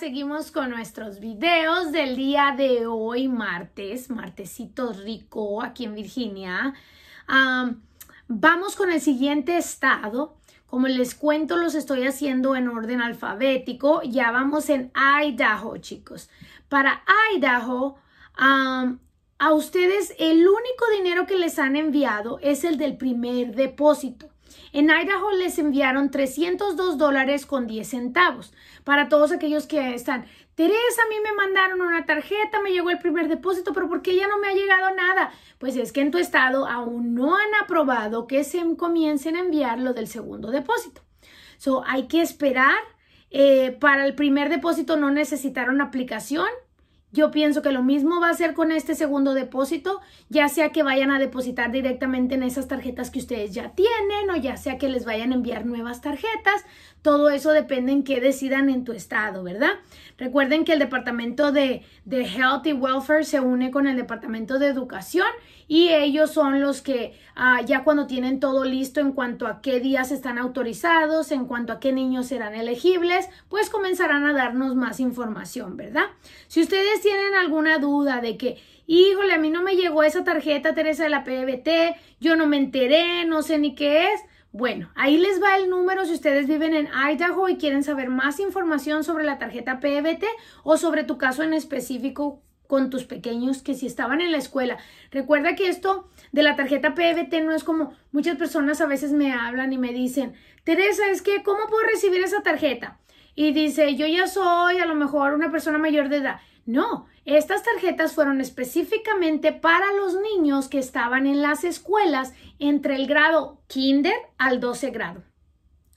seguimos con nuestros videos del día de hoy, martes, martesito rico aquí en Virginia. vamos con el siguiente estado. Como les cuento, los estoy haciendo en orden alfabético. Ya vamos en Idaho, chicos. Para Idaho, a ustedes el único dinero que les han enviado es el del primer depósito. En Idaho les enviaron 302 dólares con 10 centavos. Para todos aquellos que están, Teresa, a mí me mandaron una tarjeta, me llegó el primer depósito, pero ¿por qué ya no me ha llegado nada? Pues es que en tu estado aún no han aprobado que se comiencen a enviar lo del segundo depósito. So, hay que esperar. Eh, para el primer depósito no necesitaron aplicación, yo pienso que lo mismo va a ser con este segundo depósito, ya sea que vayan a depositar directamente en esas tarjetas que ustedes ya tienen o ya sea que les vayan a enviar nuevas tarjetas. Todo eso depende en qué decidan en tu estado, ¿verdad? Recuerden que el Departamento de, Health y Welfare se une con el Departamento de Educación y ellos son los que ah, ya cuando tienen todo listo en cuanto a qué días están autorizados, en cuanto a qué niños serán elegibles, pues comenzarán a darnos más información, ¿verdad? Si ustedes tienen alguna duda de que, híjole, a mí no me llegó esa tarjeta Teresa de la PBT, yo no me enteré, no sé ni qué es. Bueno, ahí les va el número si ustedes viven en Idaho y quieren saber más información sobre la tarjeta PBT o sobre tu caso en específico con tus pequeños que si estaban en la escuela. Recuerda que esto de la tarjeta PBT no es como muchas personas a veces me hablan y me dicen, Teresa, es que, ¿cómo puedo recibir esa tarjeta? Y dice, yo ya soy a lo mejor una persona mayor de edad. No, estas tarjetas fueron específicamente para los niños que estaban en las escuelas entre el grado kinder al 12 grado.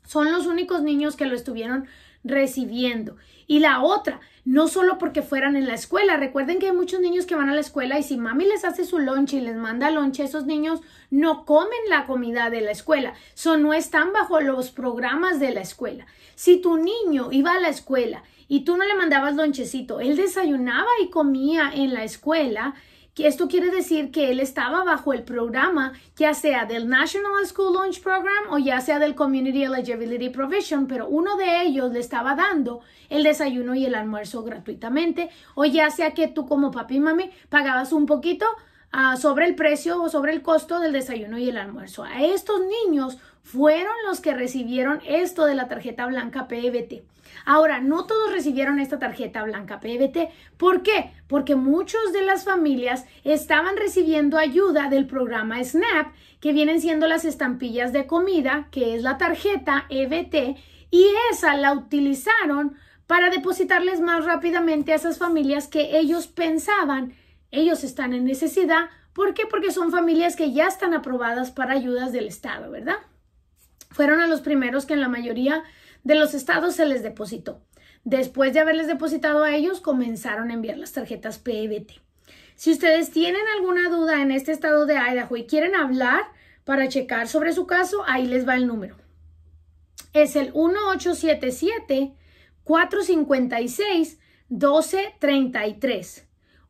Son los únicos niños que lo estuvieron recibiendo. Y la otra, no solo porque fueran en la escuela. Recuerden que hay muchos niños que van a la escuela y si mami les hace su lonche y les manda lonche, esos niños no comen la comida de la escuela. Son no están bajo los programas de la escuela. Si tu niño iba a la escuela y tú no le mandabas lonchecito, él desayunaba y comía en la escuela, esto quiere decir que él estaba bajo el programa, ya sea del National School Launch Program o ya sea del Community Eligibility Provision, pero uno de ellos le estaba dando el desayuno y el almuerzo gratuitamente, o ya sea que tú como papi y mami pagabas un poquito ah, sobre el precio o sobre el costo del desayuno y el almuerzo. A estos niños fueron los que recibieron esto de la tarjeta blanca PBT. E Ahora, no todos recibieron esta tarjeta blanca PBT. E ¿Por qué? Porque muchos de las familias estaban recibiendo ayuda del programa SNAP, que vienen siendo las estampillas de comida, que es la tarjeta EBT, y esa la utilizaron para depositarles más rápidamente a esas familias que ellos pensaban, ellos están en necesidad. ¿Por qué? Porque son familias que ya están aprobadas para ayudas del Estado, ¿verdad? fueron a los primeros que en la mayoría de los estados se les depositó. Después de haberles depositado a ellos, comenzaron a enviar las tarjetas PBT. E si ustedes tienen alguna duda en este estado de Idaho y quieren hablar para checar sobre su caso, ahí les va el número. Es el 1877-456-1233.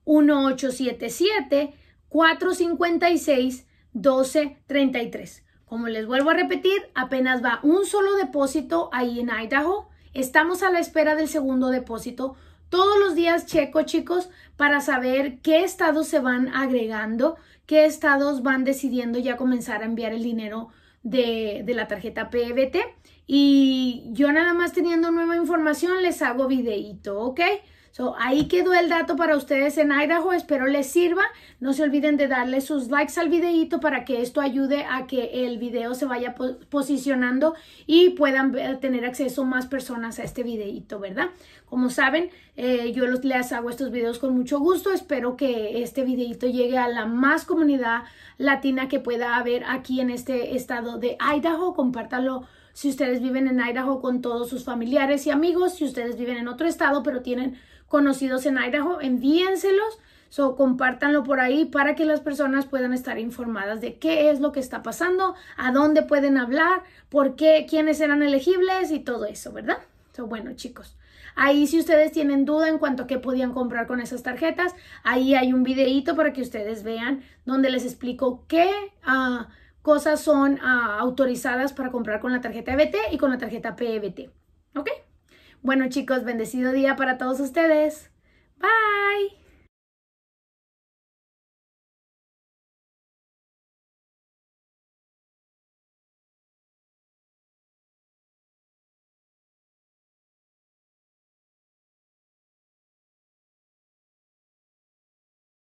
1877-456-1233. Como les vuelvo a repetir, apenas va un solo depósito ahí en Idaho. Estamos a la espera del segundo depósito. Todos los días checo, chicos, para saber qué estados se van agregando, qué estados van decidiendo ya comenzar a enviar el dinero de, la tarjeta PBT. E y yo nada más teniendo nueva información les hago videíto, ¿ok? So, ahí quedó el dato para ustedes en Idaho. Espero les sirva. No se olviden de darle sus likes al videíto para que esto ayude a que el video se vaya posicionando y puedan tener acceso más personas a este videíto, ¿verdad? Como saben, eh, yo los, les hago estos videos con mucho gusto. Espero que este videito llegue a la más comunidad latina que pueda haber aquí en este estado de Idaho. Compártanlo si ustedes viven en Idaho con todos sus familiares y amigos, si ustedes viven en otro estado pero tienen conocidos en Idaho, envíenselos, o compártanlo por ahí para que las personas puedan estar informadas de qué es lo que está pasando, a dónde pueden hablar, por qué, quiénes eran elegibles y todo eso, ¿verdad? So, bueno, chicos. Ahí si ustedes tienen duda en cuanto a qué podían comprar con esas tarjetas, ahí hay un videíto para que ustedes vean donde les explico qué, ah, cosas son ah, autorizadas para comprar con la tarjeta EBT y con la tarjeta PEBT. ¿Ok? Bueno chicos, bendecido día para todos ustedes. Bye.